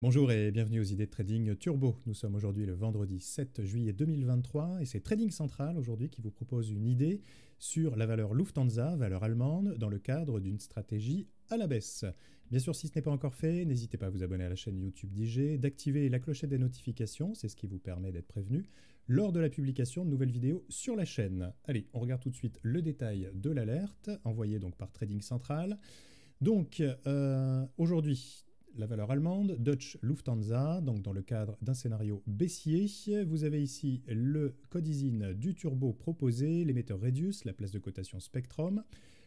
Bonjour et bienvenue aux idées de trading turbo. Nous sommes aujourd'hui le vendredi 7 juillet 2023 et c'est Trading Central aujourd'hui qui vous propose une idée sur la valeur Lufthansa, valeur allemande, dans le cadre d'une stratégie à la baisse. Bien sûr, si ce n'est pas encore fait, n'hésitez pas à vous abonner à la chaîne YouTube d'IG, d'activer la clochette des notifications, c'est ce qui vous permet d'être prévenu lors de la publication de nouvelles vidéos sur la chaîne. Allez, on regarde tout de suite le détail de l'alerte, envoyée donc par Trading Central. Donc, euh, aujourd'hui, la valeur allemande, Deutsche Lufthansa, donc dans le cadre d'un scénario baissier. Vous avez ici le codisine du turbo proposé, l'émetteur Redius, la place de cotation Spectrum,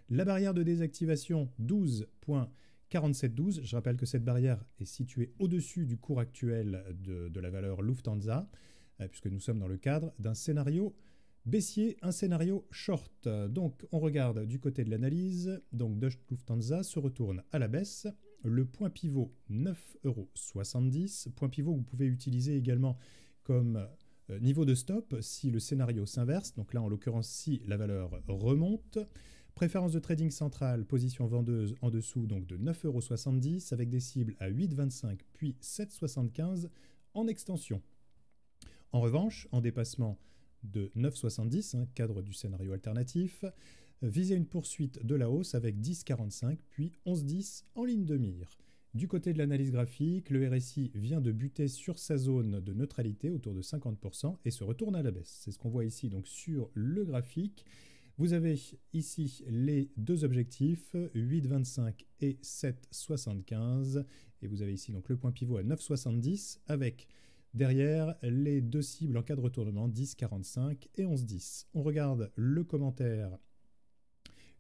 la barrière de désactivation 12.4712. Je rappelle que cette barrière est située au-dessus du cours actuel de, de, la valeur Lufthansa, euh, puisque nous sommes dans le cadre d'un scénario Baissier, un scénario short. Donc on regarde du côté de l'analyse. Donc Deutsche Lufthansa se retourne à la baisse le point pivot 9,70€, point pivot vous pouvez utiliser également comme euh, niveau de stop si le scénario s'inverse, donc là en l'occurrence si la valeur remonte. Préférence de trading centrale, position vendeuse en dessous donc de 9,70€ avec des cibles à 8,25 puis 7,75 en extension. En revanche, en dépassement de 9,70, hein, cadre du scénario alternatif, viser une poursuite de la hausse avec 10,45 puis 11,10 en ligne de mire. Du côté de l'analyse graphique, le RSI vient de buter sur sa zone de neutralité autour de 50% et se retourne à la baisse. C'est ce qu'on voit ici donc sur le graphique. Vous avez ici les deux objectifs, 8,25 et 7,75. Et vous avez ici donc le point pivot à 9,70 avec derrière les deux cibles en cas de retournement 10,45 et 11,10. On regarde le commentaire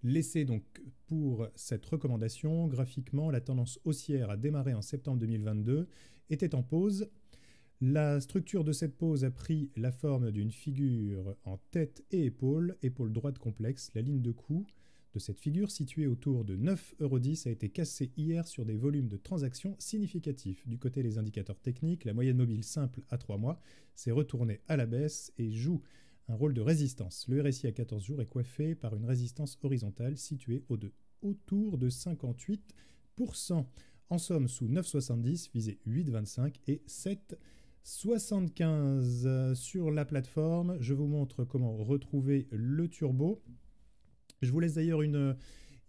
Laisser donc pour cette recommandation, graphiquement, la tendance haussière a démarré en septembre 2022 était en pause. La structure de cette pause a pris la forme d'une figure en tête et épaule, épaule droite complexe. La ligne de coût de cette figure, située autour de 9,10€, a été cassée hier sur des volumes de transactions significatifs. Du côté des indicateurs techniques, la moyenne mobile simple à 3 mois s'est retournée à la baisse et joue un rôle de résistance. Le RSI à 14 jours est coiffé par une résistance horizontale située au de, autour de 58%. En somme, sous 9,70, visée 8,25 et 7,75 sur la plateforme. Je vous montre comment retrouver le turbo. Je vous laisse d'ailleurs une,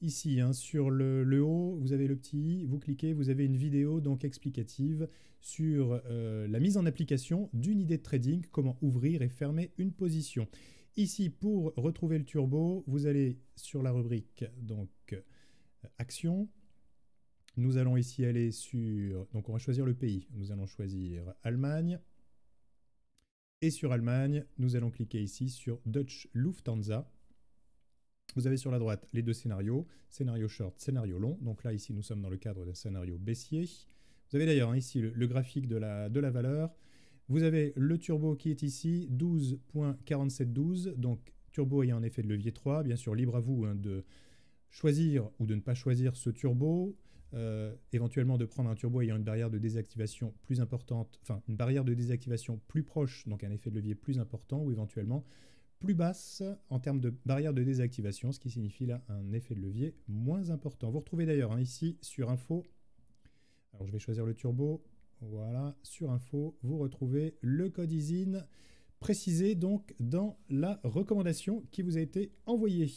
ici, hein, sur le, haut, vous avez le petit i, vous cliquez, vous avez une vidéo donc explicative sur euh, la mise en application d'une idée de trading, comment ouvrir et fermer une position. Ici, pour retrouver le turbo, vous allez sur la rubrique donc euh, action. Nous allons ici aller sur, donc on va choisir le pays. Nous allons choisir Allemagne. Et sur Allemagne, nous allons cliquer ici sur Deutsche Lufthansa. Vous avez sur la droite les deux scénarios, scénario short, scénario long. Donc là, ici, nous sommes dans le cadre d'un scénario baissier. Vous avez d'ailleurs hein, ici le, graphique de la, de la valeur. Vous avez le turbo qui est ici, 12.4712. Donc turbo ayant un effet de levier 3. Bien sûr, libre à vous hein, de choisir ou de ne pas choisir ce turbo. Euh, éventuellement de prendre un turbo ayant une barrière de désactivation plus importante, enfin une barrière de désactivation plus proche, donc un effet de levier plus important, ou éventuellement plus basse en termes de barrière de désactivation, ce qui signifie là un effet de levier moins important. Vous retrouvez d'ailleurs hein, ici sur info, alors je vais choisir le turbo, voilà, sur info, vous retrouvez le code ISIN précisé donc dans la recommandation qui vous a été envoyée.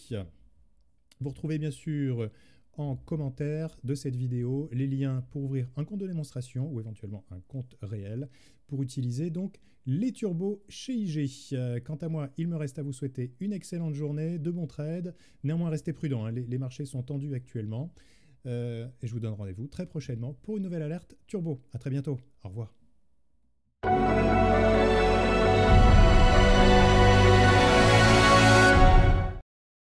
Vous retrouvez bien sûr en commentaire de cette vidéo les liens pour ouvrir un compte de démonstration ou éventuellement un compte réel pour utiliser donc les turbos chez IG. Euh, quant à moi, il me reste à vous souhaiter une excellente journée, de bons trades. Néanmoins, restez prudents, hein, les, marchés sont tendus actuellement. Euh, et je vous donne rendez-vous très prochainement pour une nouvelle alerte turbo. À très bientôt. Au revoir.